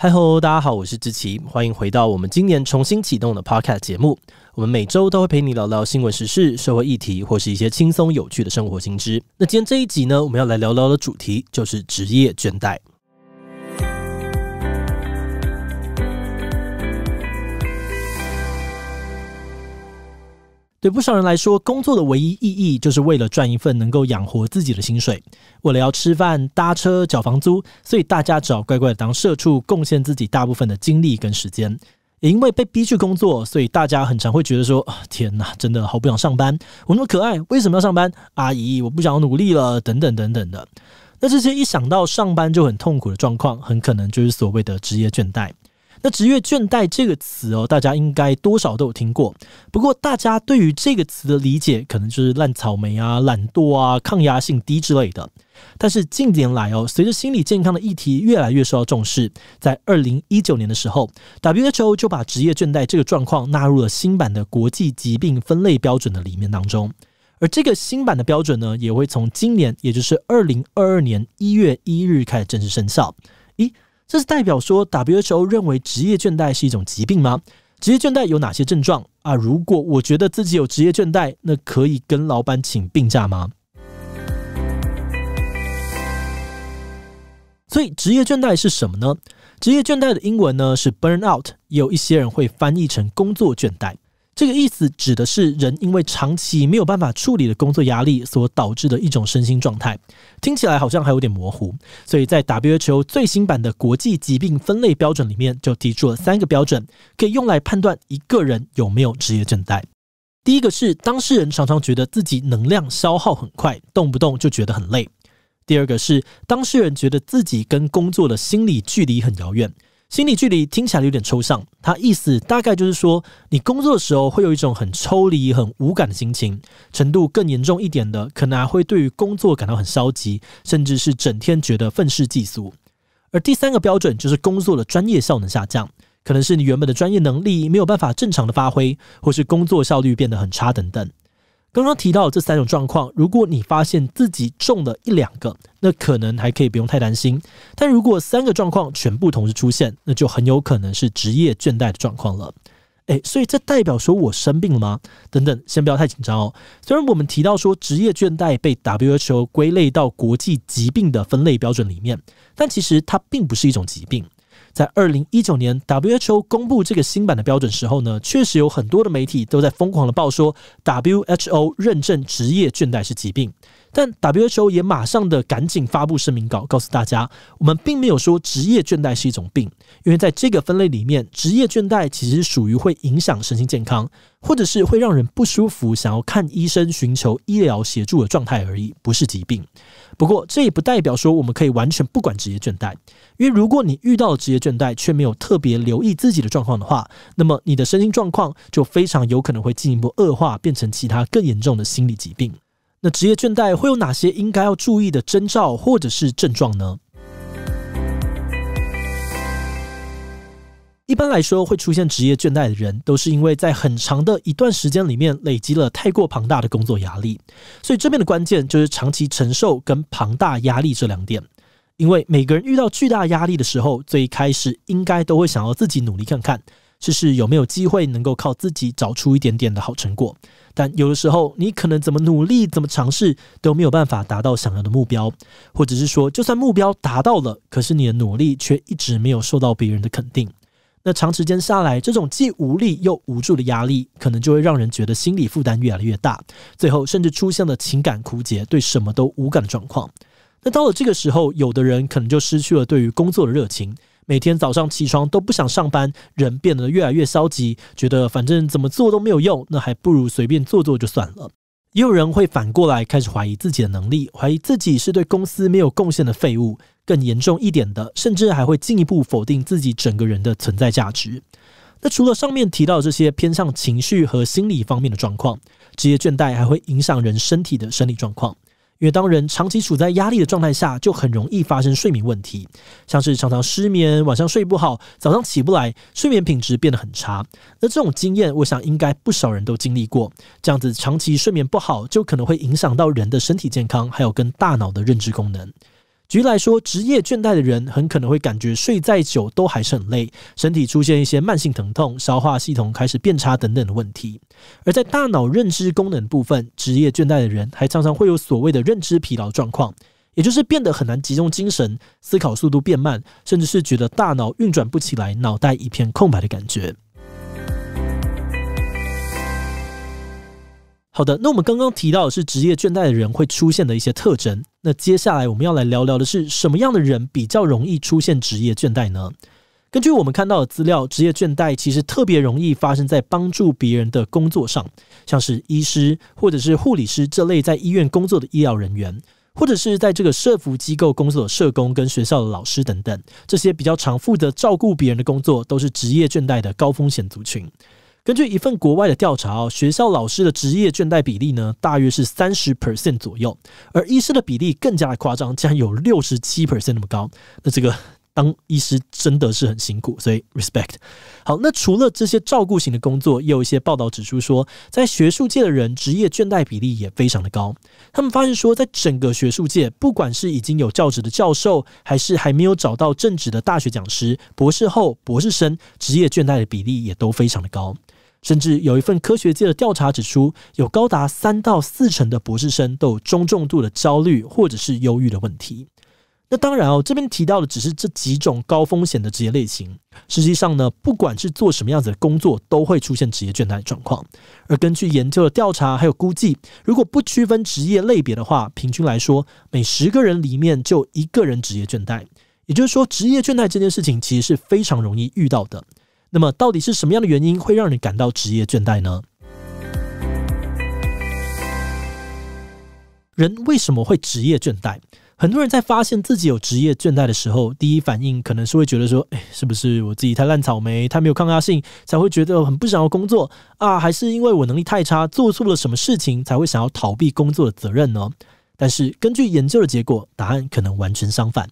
嗨 h 大家好，我是志奇，欢迎回到我们今年重新启动的 Podcast 节目。我们每周都会陪你聊聊新闻时事、社会议题，或是一些轻松有趣的生活新知。那今天这一集呢，我们要来聊聊的主题就是职业倦怠。对不少人来说，工作的唯一意义就是为了赚一份能够养活自己的薪水。为了要吃饭、搭车、缴房租，所以大家只好乖乖当社畜，贡献自己大部分的精力跟时间。也因为被逼去工作，所以大家很常会觉得说：“啊，天哪，真的好不想上班！”我那么可爱，为什么要上班？”阿姨，我不想要努力了，等等等等的。那这些一想到上班就很痛苦的状况，很可能就是所谓的职业倦怠。那职业倦怠这个词哦，大家应该多少都有听过。不过，大家对于这个词的理解，可能就是烂草莓啊、懒惰啊、抗压性低之类的。但是近年来哦，随着心理健康的议题越来越受到重视，在二零一九年的时候，WHO 就把职业倦怠这个状况纳入了新版的国际疾病分类标准的里面当中。而这个新版的标准呢，也会从今年，也就是二零二二年一月一日开始正式生效。咦？这是代表说，WHO 认为职业倦怠是一种疾病吗？职业倦怠有哪些症状啊？如果我觉得自己有职业倦怠，那可以跟老板请病假吗？所以，职业倦怠是什么呢？职业倦怠的英文呢是 burn out，也有一些人会翻译成工作倦怠。这个意思指的是人因为长期没有办法处理的工作压力所导致的一种身心状态，听起来好像还有点模糊，所以在 WHO 最新版的国际疾病分类标准里面就提出了三个标准，可以用来判断一个人有没有职业倦怠。第一个是当事人常常觉得自己能量消耗很快，动不动就觉得很累；第二个是当事人觉得自己跟工作的心理距离很遥远。心理距离听起来有点抽象，它意思大概就是说，你工作的时候会有一种很抽离、很无感的心情，程度更严重一点的，可能还会对于工作感到很消极，甚至是整天觉得愤世嫉俗。而第三个标准就是工作的专业效能下降，可能是你原本的专业能力没有办法正常的发挥，或是工作效率变得很差等等。刚刚提到这三种状况，如果你发现自己中了一两个，那可能还可以不用太担心。但如果三个状况全部同时出现，那就很有可能是职业倦怠的状况了。诶，所以这代表说我生病了吗？等等，先不要太紧张哦。虽然我们提到说职业倦怠被 WHO 归类到国际疾病的分类标准里面，但其实它并不是一种疾病。在二零一九年，WHO 公布这个新版的标准时候呢，确实有很多的媒体都在疯狂的报说 WHO 认证职业倦怠是疾病。但 WHO 也马上的赶紧发布声明稿，告诉大家我们并没有说职业倦怠是一种病，因为在这个分类里面，职业倦怠其实属于会影响身心健康，或者是会让人不舒服、想要看医生寻求医疗协助的状态而已，不是疾病。不过这也不代表说我们可以完全不管职业倦怠，因为如果你遇到职业倦怠却没有特别留意自己的状况的话，那么你的身心状况就非常有可能会进一步恶化，变成其他更严重的心理疾病。那职业倦怠会有哪些应该要注意的征兆或者是症状呢？一般来说，会出现职业倦怠的人，都是因为在很长的一段时间里面累积了太过庞大的工作压力，所以这边的关键就是长期承受跟庞大压力这两点。因为每个人遇到巨大压力的时候，最开始应该都会想要自己努力看看。试试有没有机会能够靠自己找出一点点的好成果，但有的时候你可能怎么努力、怎么尝试都没有办法达到想要的目标，或者是说，就算目标达到了，可是你的努力却一直没有受到别人的肯定。那长时间下来，这种既无力又无助的压力，可能就会让人觉得心理负担越来越大，最后甚至出现了情感枯竭、对什么都无感的状况。那到了这个时候，有的人可能就失去了对于工作的热情。每天早上起床都不想上班，人变得越来越消极，觉得反正怎么做都没有用，那还不如随便做做就算了。也有人会反过来开始怀疑自己的能力，怀疑自己是对公司没有贡献的废物。更严重一点的，甚至还会进一步否定自己整个人的存在价值。那除了上面提到这些偏向情绪和心理方面的状况，职业倦怠还会影响人身体的生理状况。因为当人长期处在压力的状态下，就很容易发生睡眠问题，像是常常失眠、晚上睡不好、早上起不来，睡眠品质变得很差。那这种经验，我想应该不少人都经历过。这样子长期睡眠不好，就可能会影响到人的身体健康，还有跟大脑的认知功能。举例来说，职业倦怠的人很可能会感觉睡再久都还是很累，身体出现一些慢性疼痛、消化系统开始变差等等的问题；而在大脑认知功能部分，职业倦怠的人还常常会有所谓的认知疲劳状况，也就是变得很难集中精神、思考速度变慢，甚至是觉得大脑运转不起来、脑袋一片空白的感觉。好的，那我们刚刚提到的是职业倦怠的人会出现的一些特征。那接下来我们要来聊聊的是什么样的人比较容易出现职业倦怠呢？根据我们看到的资料，职业倦怠其实特别容易发生在帮助别人的工作上，像是医师或者是护理师这类在医院工作的医疗人员，或者是在这个社服机构工作的社工跟学校的老师等等，这些比较常负责照顾别人的工作，都是职业倦怠的高风险族群。根据一份国外的调查，学校老师的职业倦怠比例呢，大约是三十 percent 左右，而医师的比例更加的夸张，竟然有六十七 percent 那么高。那这个当医师真的是很辛苦，所以 respect。好，那除了这些照顾型的工作，也有一些报道指出说，在学术界的人职业倦怠比例也非常的高。他们发现说，在整个学术界，不管是已经有教职的教授，还是还没有找到正职的大学讲师、博士后、博士生，职业倦怠的比例也都非常的高。甚至有一份科学界的调查指出，有高达三到四成的博士生都有中重度的焦虑或者是忧郁的问题。那当然哦，这边提到的只是这几种高风险的职业类型。实际上呢，不管是做什么样子的工作，都会出现职业倦怠状况。而根据研究的调查还有估计，如果不区分职业类别的话，平均来说，每十个人里面就一个人职业倦怠。也就是说，职业倦怠这件事情其实是非常容易遇到的。那么，到底是什么样的原因会让人感到职业倦怠呢？人为什么会职业倦怠？很多人在发现自己有职业倦怠的时候，第一反应可能是会觉得说：“哎，是不是我自己太烂草莓，太没有抗压性，才会觉得很不想要工作啊？还是因为我能力太差，做错了什么事情，才会想要逃避工作的责任呢？”但是，根据研究的结果，答案可能完全相反。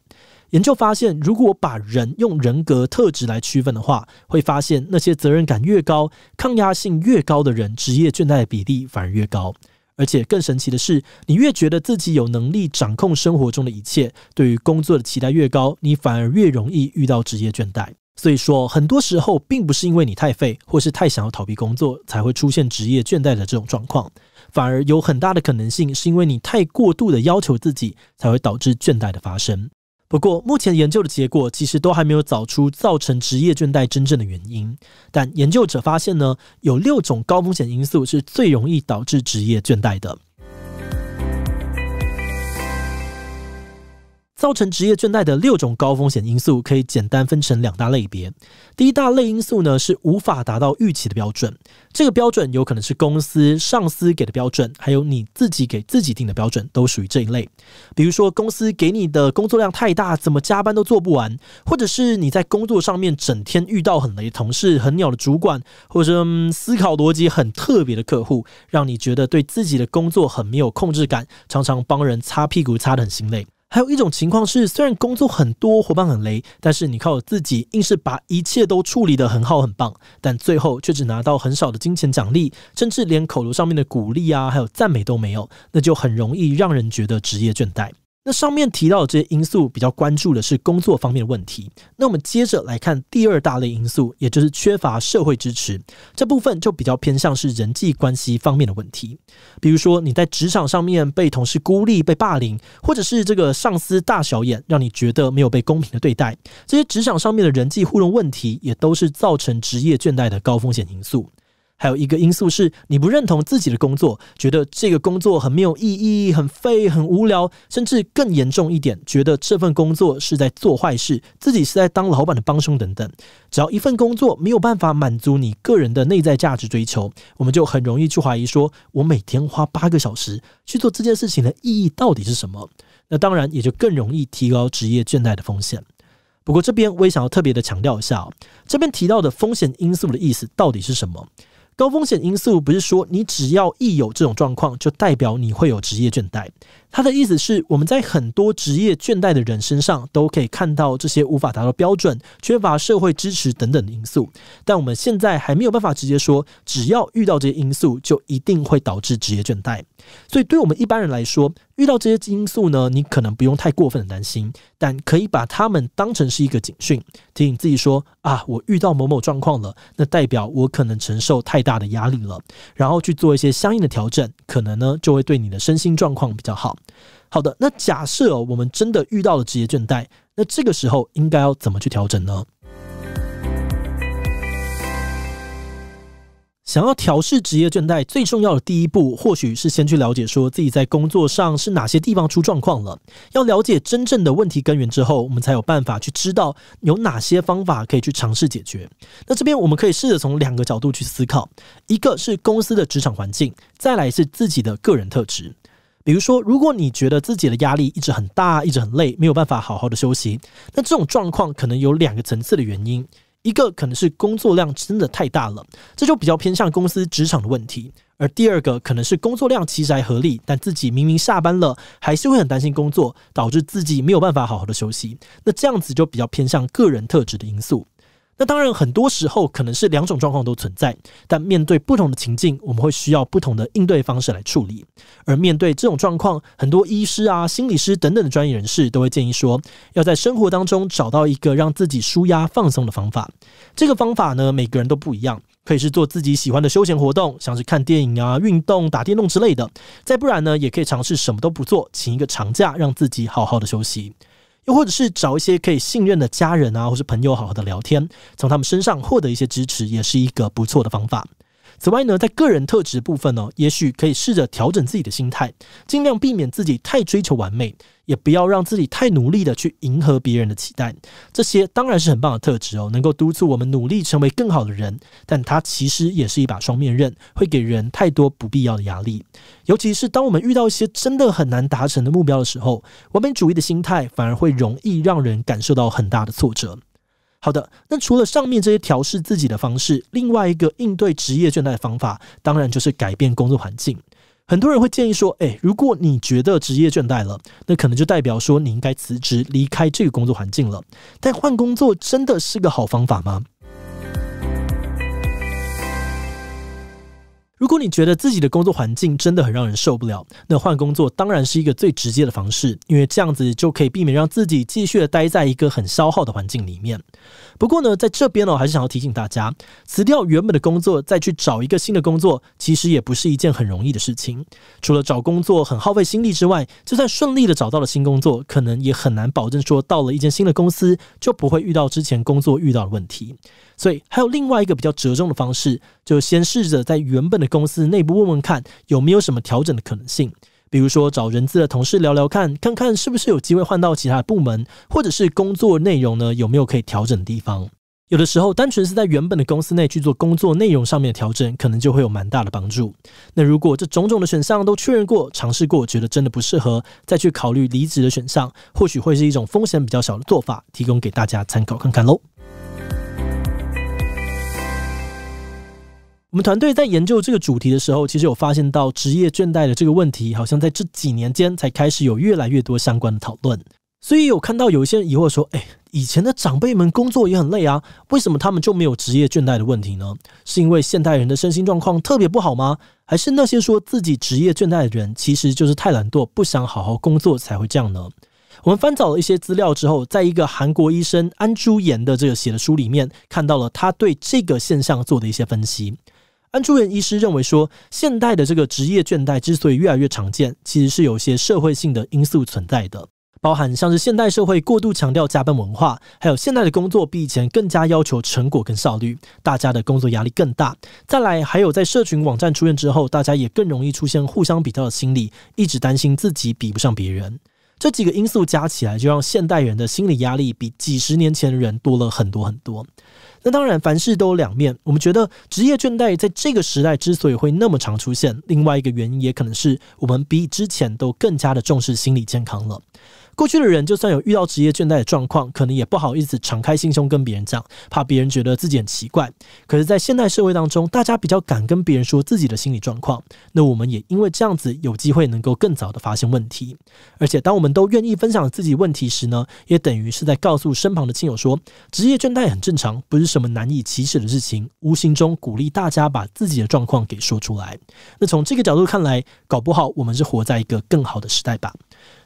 研究发现，如果把人用人格特质来区分的话，会发现那些责任感越高、抗压性越高的人，职业倦怠的比例反而越高。而且更神奇的是，你越觉得自己有能力掌控生活中的一切，对于工作的期待越高，你反而越容易遇到职业倦怠。所以说，很多时候并不是因为你太废或是太想要逃避工作才会出现职业倦怠的这种状况，反而有很大的可能性是因为你太过度的要求自己，才会导致倦怠的发生。不过，目前研究的结果其实都还没有找出造成职业倦怠真正的原因。但研究者发现呢，有六种高风险因素是最容易导致职业倦怠的。造成职业倦怠的六种高风险因素可以简单分成两大类别。第一大类因素呢，是无法达到预期的标准。这个标准有可能是公司上司给的标准，还有你自己给自己定的标准，都属于这一类。比如说，公司给你的工作量太大，怎么加班都做不完；或者是你在工作上面整天遇到很雷同事、很鸟的主管，或者思考逻辑很特别的客户，让你觉得对自己的工作很没有控制感，常常帮人擦屁股擦得很心累。还有一种情况是，虽然工作很多，伙伴很累，但是你靠自己硬是把一切都处理得很好很棒，但最后却只拿到很少的金钱奖励，甚至连口头上面的鼓励啊，还有赞美都没有，那就很容易让人觉得职业倦怠。那上面提到的这些因素，比较关注的是工作方面的问题。那我们接着来看第二大类因素，也就是缺乏社会支持这部分，就比较偏向是人际关系方面的问题。比如说你在职场上面被同事孤立、被霸凌，或者是这个上司大小眼，让你觉得没有被公平的对待，这些职场上面的人际互动问题，也都是造成职业倦怠的高风险因素。还有一个因素是，你不认同自己的工作，觉得这个工作很没有意义、很废、很无聊，甚至更严重一点，觉得这份工作是在做坏事，自己是在当老板的帮凶等等。只要一份工作没有办法满足你个人的内在价值追求，我们就很容易去怀疑说，我每天花八个小时去做这件事情的意义到底是什么？那当然也就更容易提高职业倦怠的风险。不过这边我也想要特别的强调一下，这边提到的风险因素的意思到底是什么？高风险因素不是说你只要一有这种状况，就代表你会有职业倦怠。他的意思是，我们在很多职业倦怠的人身上都可以看到这些无法达到标准、缺乏社会支持等等的因素。但我们现在还没有办法直接说，只要遇到这些因素，就一定会导致职业倦怠。所以，对我们一般人来说，遇到这些因素呢，你可能不用太过分的担心，但可以把他们当成是一个警讯，提醒自己说：啊，我遇到某某状况了，那代表我可能承受太大的压力了，然后去做一些相应的调整，可能呢就会对你的身心状况比较好。好的，那假设哦，我们真的遇到了职业倦怠，那这个时候应该要怎么去调整呢？想要调试职业倦怠，最重要的第一步，或许是先去了解说自己在工作上是哪些地方出状况了。要了解真正的问题根源之后，我们才有办法去知道有哪些方法可以去尝试解决。那这边我们可以试着从两个角度去思考，一个是公司的职场环境，再来是自己的个人特质。比如说，如果你觉得自己的压力一直很大，一直很累，没有办法好好的休息，那这种状况可能有两个层次的原因，一个可能是工作量真的太大了，这就比较偏向公司职场的问题；而第二个可能是工作量其实还合理，但自己明明下班了，还是会很担心工作，导致自己没有办法好好的休息，那这样子就比较偏向个人特质的因素。那当然，很多时候可能是两种状况都存在，但面对不同的情境，我们会需要不同的应对方式来处理。而面对这种状况，很多医师啊、心理师等等的专业人士都会建议说，要在生活当中找到一个让自己舒压放松的方法。这个方法呢，每个人都不一样，可以是做自己喜欢的休闲活动，像是看电影啊、运动、打电动之类的；再不然呢，也可以尝试什么都不做，请一个长假，让自己好好的休息。又或者是找一些可以信任的家人啊，或是朋友，好好的聊天，从他们身上获得一些支持，也是一个不错的方法。此外呢，在个人特质部分呢，也许可以试着调整自己的心态，尽量避免自己太追求完美，也不要让自己太努力的去迎合别人的期待。这些当然是很棒的特质哦，能够督促我们努力成为更好的人。但它其实也是一把双面刃，会给人太多不必要的压力。尤其是当我们遇到一些真的很难达成的目标的时候，完美主义的心态反而会容易让人感受到很大的挫折。好的，那除了上面这些调试自己的方式，另外一个应对职业倦怠的方法，当然就是改变工作环境。很多人会建议说，诶，如果你觉得职业倦怠了，那可能就代表说你应该辞职离开这个工作环境了。但换工作真的是个好方法吗？如果你觉得自己的工作环境真的很让人受不了，那换工作当然是一个最直接的方式，因为这样子就可以避免让自己继续的待在一个很消耗的环境里面。不过呢，在这边呢、哦，还是想要提醒大家，辞掉原本的工作，再去找一个新的工作，其实也不是一件很容易的事情。除了找工作很耗费心力之外，就算顺利的找到了新工作，可能也很难保证说到了一间新的公司就不会遇到之前工作遇到的问题。所以还有另外一个比较折中的方式，就是先试着在原本的。公司内部问问看有没有什么调整的可能性，比如说找人资的同事聊聊看，看看是不是有机会换到其他的部门，或者是工作内容呢有没有可以调整的地方。有的时候单纯是在原本的公司内去做工作内容上面的调整，可能就会有蛮大的帮助。那如果这种种的选项都确认过、尝试过，觉得真的不适合，再去考虑离职的选项，或许会是一种风险比较小的做法，提供给大家参考看看喽。我们团队在研究这个主题的时候，其实有发现到职业倦怠的这个问题，好像在这几年间才开始有越来越多相关的讨论。所以有看到有一些疑惑说：“哎，以前的长辈们工作也很累啊，为什么他们就没有职业倦怠的问题呢？是因为现代人的身心状况特别不好吗？还是那些说自己职业倦怠的人其实就是太懒惰，不想好好工作才会这样呢？”我们翻找了一些资料之后，在一个韩国医生安珠妍的这个写的书里面，看到了他对这个现象做的一些分析。住院医师认为说，现代的这个职业倦怠之所以越来越常见，其实是有些社会性的因素存在的，包含像是现代社会过度强调加班文化，还有现代的工作比以前更加要求成果跟效率，大家的工作压力更大。再来，还有在社群网站出现之后，大家也更容易出现互相比较的心理，一直担心自己比不上别人。这几个因素加起来，就让现代人的心理压力比几十年前的人多了很多很多。那当然，凡事都有两面。我们觉得职业倦怠在这个时代之所以会那么常出现，另外一个原因也可能是我们比之前都更加的重视心理健康了。过去的人，就算有遇到职业倦怠的状况，可能也不好意思敞开心胸跟别人讲，怕别人觉得自己很奇怪。可是，在现代社会当中，大家比较敢跟别人说自己的心理状况，那我们也因为这样子有机会能够更早的发现问题。而且，当我们都愿意分享自己问题时呢，也等于是在告诉身旁的亲友说，职业倦怠很正常，不是什么难以启齿的事情。无形中鼓励大家把自己的状况给说出来。那从这个角度看来，搞不好我们是活在一个更好的时代吧。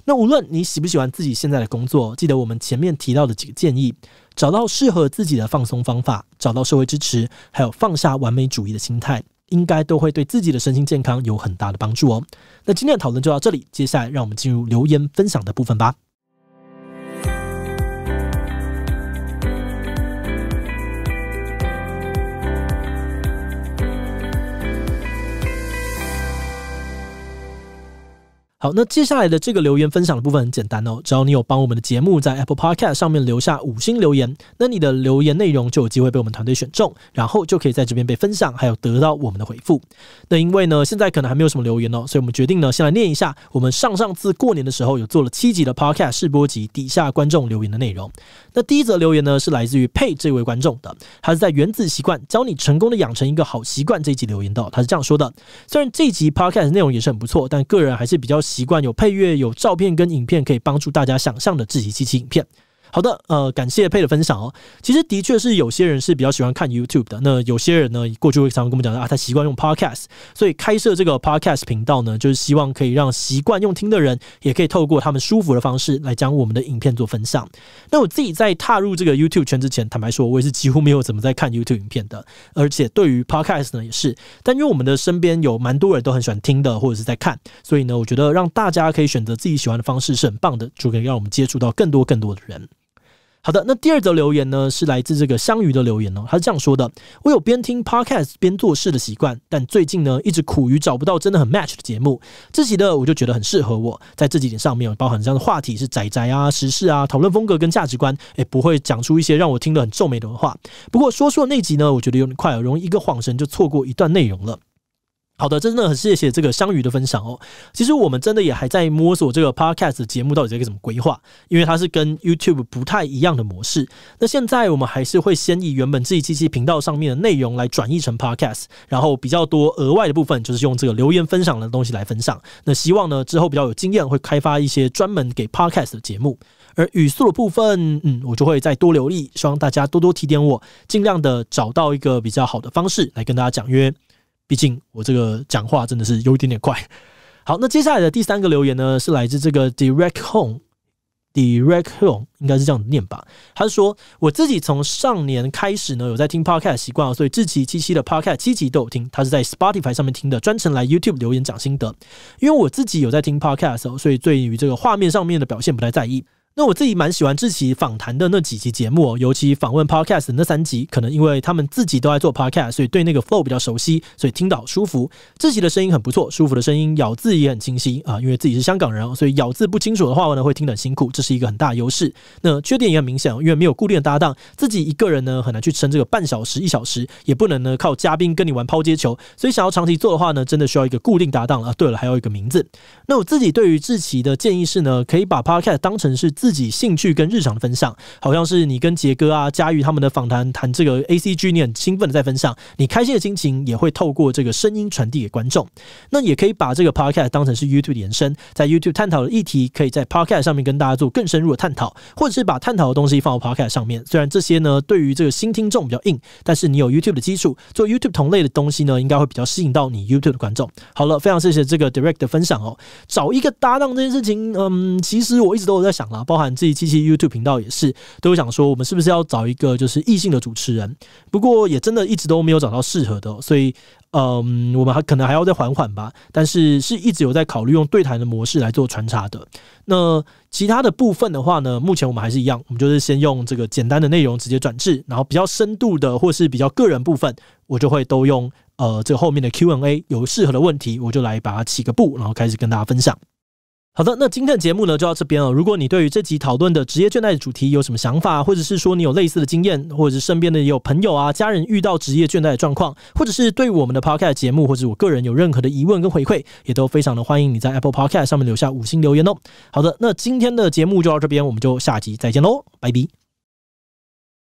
那无论你喜不喜欢自己现在的工作，记得我们前面提到的几个建议，找到适合自己的放松方法，找到社会支持，还有放下完美主义的心态，应该都会对自己的身心健康有很大的帮助哦。那今天的讨论就到这里，接下来让我们进入留言分享的部分吧。好，那接下来的这个留言分享的部分很简单哦，只要你有帮我们的节目在 Apple Podcast 上面留下五星留言，那你的留言内容就有机会被我们团队选中，然后就可以在这边被分享，还有得到我们的回复。那因为呢，现在可能还没有什么留言哦，所以我们决定呢，先来念一下我们上上次过年的时候有做了七集的 Podcast 试播集底下观众留言的内容。那第一则留言呢，是来自于 Pay 这位观众的，他是在《原子习惯》教你成功的养成一个好习惯这一集留言的，他是这样说的：“虽然这集 Podcast 内容也是很不错，但个人还是比较。”习惯有配乐、有照片跟影片，可以帮助大家想象的自习机器影片。好的，呃，感谢佩的分享哦。其实的确是有些人是比较喜欢看 YouTube 的。那有些人呢，过去会常常跟我们讲到啊，他习惯用 Podcast，所以开设这个 Podcast 频道呢，就是希望可以让习惯用听的人，也可以透过他们舒服的方式来将我们的影片做分享。那我自己在踏入这个 YouTube 圈之前，坦白说，我也是几乎没有怎么在看 YouTube 影片的，而且对于 Podcast 呢，也是。但因为我们的身边有蛮多人都很喜欢听的，或者是在看，所以呢，我觉得让大家可以选择自己喜欢的方式是很棒的，就可以让我们接触到更多更多的人。好的，那第二则留言呢，是来自这个香鱼的留言哦，他是这样说的：我有边听 podcast 边做事的习惯，但最近呢，一直苦于找不到真的很 match 的节目。这集的我就觉得很适合我，在这几点上面，包含这样的话题是仔仔啊、时事啊、讨论风格跟价值观，也不会讲出一些让我听得很皱眉的话。不过说说那集呢，我觉得有点快，容易一个晃神就错过一段内容了。好的，真的很谢谢这个香鱼的分享哦。其实我们真的也还在摸索这个 podcast 节目到底在怎么规划，因为它是跟 YouTube 不太一样的模式。那现在我们还是会先以原本自己机器频道上面的内容来转译成 podcast，然后比较多额外的部分就是用这个留言分享的东西来分享。那希望呢之后比较有经验，会开发一些专门给 podcast 的节目。而语速的部分，嗯，我就会再多留意，希望大家多多提点我，尽量的找到一个比较好的方式来跟大家讲约。毕竟我这个讲话真的是有一点点快。好，那接下来的第三个留言呢，是来自这个 Direct Home，Direct Home 应该是这样念吧？他说，我自己从上年开始呢，有在听 podcast 习惯，所以七集七七的 podcast 七集都有听，他是在 Spotify 上面听的，专程来 YouTube 留言讲心得。因为我自己有在听 podcast，所以对于这个画面上面的表现不太在意。那我自己蛮喜欢志奇访谈的那几集节目，哦，尤其访问 podcast 那三集，可能因为他们自己都在做 podcast，所以对那个 flow 比较熟悉，所以听到舒服。志奇的声音很不错，舒服的声音，咬字也很清晰啊。因为自己是香港人，所以咬字不清楚的话呢，会听得很辛苦，这是一个很大优势。那缺点也很明显，因为没有固定的搭档，自己一个人呢很难去撑这个半小时一小时，也不能呢靠嘉宾跟你玩抛接球。所以想要长期做的话呢，真的需要一个固定搭档啊。对了，还有一个名字。那我自己对于志奇的建议是呢，可以把 podcast 当成是。自己兴趣跟日常的分享，好像是你跟杰哥啊、佳玉他们的访谈谈这个 A C G，你很兴奋的在分享，你开心的心情也会透过这个声音传递给观众。那也可以把这个 Podcast 当成是 YouTube 的延伸，在 YouTube 探讨的议题，可以在 Podcast 上面跟大家做更深入的探讨，或者是把探讨的东西放到 Podcast 上面。虽然这些呢对于这个新听众比较硬，但是你有 YouTube 的基础，做 YouTube 同类的东西呢，应该会比较吸引到你 YouTube 的观众。好了，非常谢谢这个 Direct 的分享哦。找一个搭档这件事情，嗯，其实我一直都有在想了。包含自己期器 YouTube 频道也是，都有想说我们是不是要找一个就是异性的主持人，不过也真的一直都没有找到适合的，所以嗯，我们还可能还要再缓缓吧。但是是一直有在考虑用对谈的模式来做穿插的。那其他的部分的话呢，目前我们还是一样，我们就是先用这个简单的内容直接转制，然后比较深度的或是比较个人部分，我就会都用呃这后面的 Q&A 有适合的问题，我就来把它起个步，然后开始跟大家分享。好的，那今天的节目呢就到这边了。如果你对于这集讨论的职业倦怠的主题有什么想法，或者是说你有类似的经验，或者是身边的也有朋友啊、家人遇到职业倦怠的状况，或者是对我们的 podcast 节目或者我个人有任何的疑问跟回馈，也都非常的欢迎你在 Apple Podcast 上面留下五星留言哦。好的，那今天的节目就到这边，我们就下集再见喽，拜拜。